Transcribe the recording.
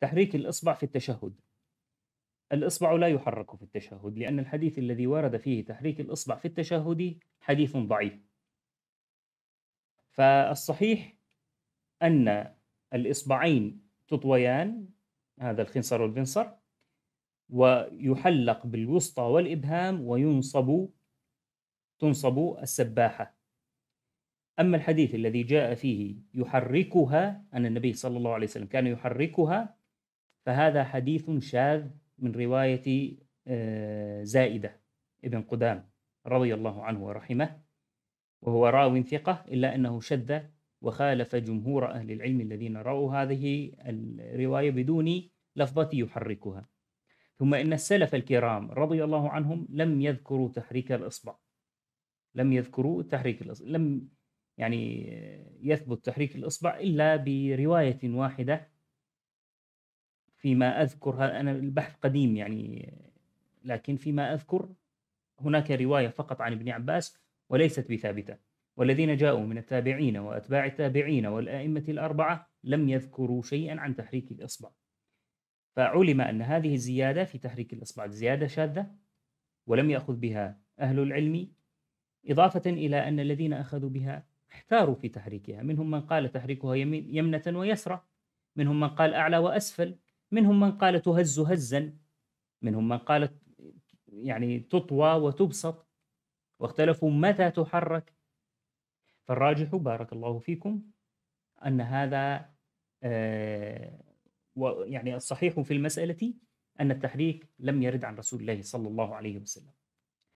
تحريك الإصبع في التشهد الإصبع لا يحرك في التشهد لأن الحديث الذي ورد فيه تحريك الإصبع في التشهد حديث ضعيف فالصحيح أن الإصبعين تطويان هذا الخنصر والبنصر ويحلق بالوسطى والإبهام وينصب تنصب السباحة أما الحديث الذي جاء فيه يحركها أن النبي صلى الله عليه وسلم كان يحركها فهذا حديث شاذ من رواية آه، زائدة ابن قدام رضي الله عنه ورحمه وهو راو ثقة إلا أنه شذ وخالف جمهور أهل العلم الذين رأوا هذه الرواية بدون لفظة يحركها ثم إن السلف الكرام رضي الله عنهم لم يذكروا تحريك الإصبع لم يذكروا تحريك الإصبع لم يعني آه، يثبت تحريك الإصبع إلا برواية واحدة فيما أذكر أنا البحث قديم يعني لكن فيما أذكر هناك رواية فقط عن ابن عباس وليست بثابتة والذين جاءوا من التابعين وأتباع التابعين والآئمة الأربعة لم يذكروا شيئا عن تحريك الإصبع فعلم أن هذه الزيادة في تحريك الإصبع زيادة شاذة ولم يأخذ بها أهل العلم إضافة إلى أن الذين أخذوا بها احتاروا في تحريكها منهم من قال تحريكها يمنة ويسرى منهم من قال أعلى وأسفل منهم من قال تهز هزا منهم من قال يعني تطوى وتبسط واختلفوا متى تحرك فالراجح بارك الله فيكم أن هذا آه، يعني الصحيح في المسألة أن التحريك لم يرد عن رسول الله صلى الله عليه وسلم